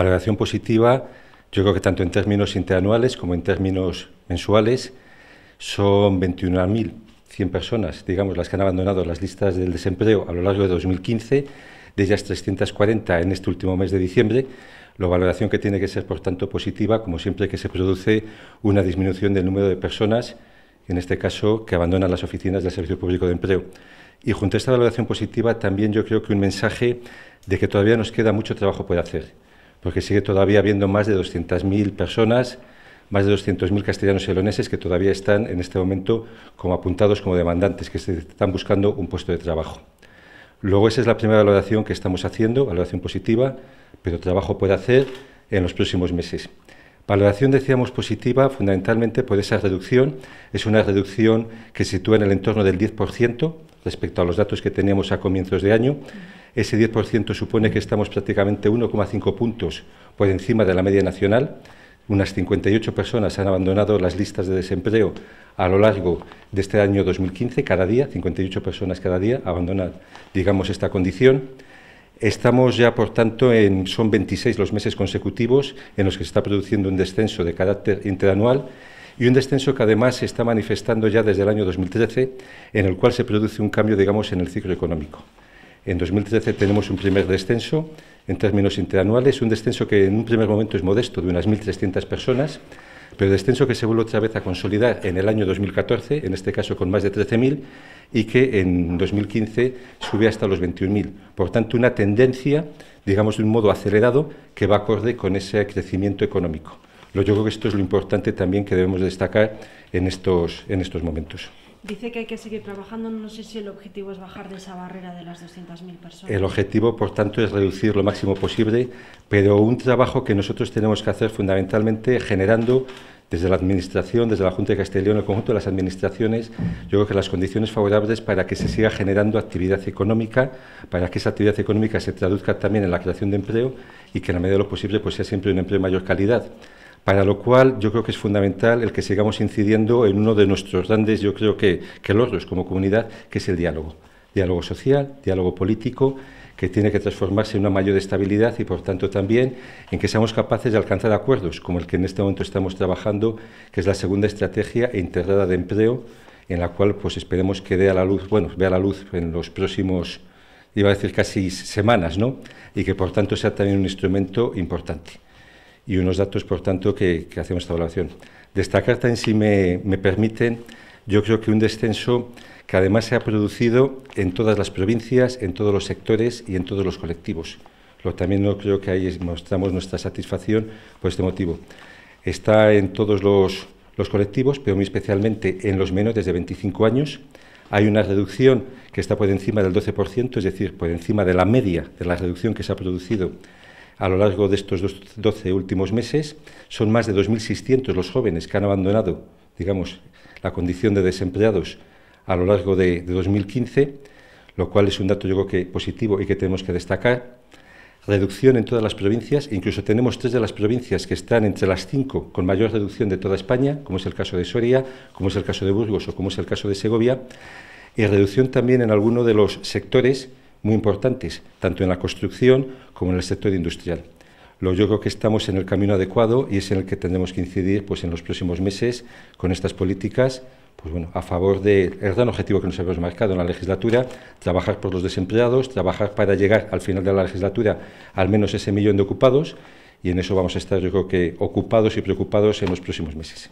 Valoración positiva, yo creo que tanto en términos interanuales como en términos mensuales, son 21.100 personas, digamos, las que han abandonado las listas del desempleo a lo largo de 2015, de ellas 340 en este último mes de diciembre, la valoración que tiene que ser, por tanto, positiva, como siempre que se produce una disminución del número de personas, en este caso, que abandonan las oficinas del Servicio Público de Empleo. Y junto a esta valoración positiva, también yo creo que un mensaje de que todavía nos queda mucho trabajo por hacer porque sigue todavía habiendo más de 200.000 personas, más de 200.000 castellanos y leoneses que todavía están en este momento como apuntados como demandantes, que se están buscando un puesto de trabajo. Luego esa es la primera valoración que estamos haciendo, valoración positiva, pero trabajo puede hacer en los próximos meses. Valoración, decíamos, positiva fundamentalmente por esa reducción. Es una reducción que se sitúa en el entorno del 10% respecto a los datos que teníamos a comienzos de año. Ese 10% supone que estamos prácticamente 1,5 puntos por encima de la media nacional. Unas 58 personas han abandonado las listas de desempleo a lo largo de este año 2015, cada día, 58 personas cada día abandonan, digamos, esta condición. Estamos ya, por tanto, en, son 26 los meses consecutivos en los que se está produciendo un descenso de carácter interanual y un descenso que además se está manifestando ya desde el año 2013, en el cual se produce un cambio, digamos, en el ciclo económico. En 2013 tenemos un primer descenso en términos interanuales, un descenso que en un primer momento es modesto, de unas 1.300 personas, pero descenso que se vuelve otra vez a consolidar en el año 2014, en este caso con más de 13.000, y que en 2015 sube hasta los 21.000. Por tanto, una tendencia, digamos, de un modo acelerado que va acorde con ese crecimiento económico. Yo creo que esto es lo importante también que debemos destacar en estos, en estos momentos. Dice que hay que seguir trabajando. No sé si el objetivo es bajar de esa barrera de las 200.000 personas. El objetivo, por tanto, es reducir lo máximo posible, pero un trabajo que nosotros tenemos que hacer fundamentalmente generando desde la Administración, desde la Junta de Castellón, el conjunto de las Administraciones, yo creo que las condiciones favorables para que se siga generando actividad económica, para que esa actividad económica se traduzca también en la creación de empleo y que en la medida de lo posible pues, sea siempre un empleo de mayor calidad para lo cual yo creo que es fundamental el que sigamos incidiendo en uno de nuestros grandes, yo creo que, que logros como comunidad, que es el diálogo. Diálogo social, diálogo político, que tiene que transformarse en una mayor estabilidad y, por tanto, también en que seamos capaces de alcanzar acuerdos, como el que en este momento estamos trabajando, que es la segunda estrategia integrada de empleo, en la cual pues esperemos que dé a la luz, bueno, vea la luz en los próximos, iba a decir casi semanas, ¿no? Y que, por tanto, sea también un instrumento importante y unos datos, por tanto, que, hacemos esta evaluación. Destacar esta carta en sí me, me permiten, yo creo que un descenso que además se ha producido en todas las provincias, en todos los sectores y en todos los colectivos. Lo también no creo que ahí mostramos nuestra satisfacción por este motivo. Está en todos los, los colectivos, pero muy especialmente en los menores de 25 años. Hay una reducción que está por encima del 12%, es decir, por encima de la media de la reducción que se ha producido a lo largo de estos 12 últimos meses son más de 2.600 los jóvenes que han abandonado, digamos, la condición de desempleados a lo largo de, 2015, lo cual es un dato yo creo que positivo y que tenemos que destacar. Reducción en todas las provincias, incluso tenemos tres de las provincias que están entre las cinco con mayor reducción de toda España, como es el caso de Soria, como es el caso de Burgos o como es el caso de Segovia, y reducción también en alguno de los sectores muy importantes, tanto en la construcción como en el sector industrial. Lo, yo creo que estamos en el camino adecuado y es en el que tendremos que incidir pues, en los próximos meses con estas políticas pues bueno, a favor del gran objetivo que nos hemos marcado en la legislatura, trabajar por los desempleados, trabajar para llegar al final de la legislatura al menos ese millón de ocupados y en eso vamos a estar yo creo que ocupados y preocupados en los próximos meses.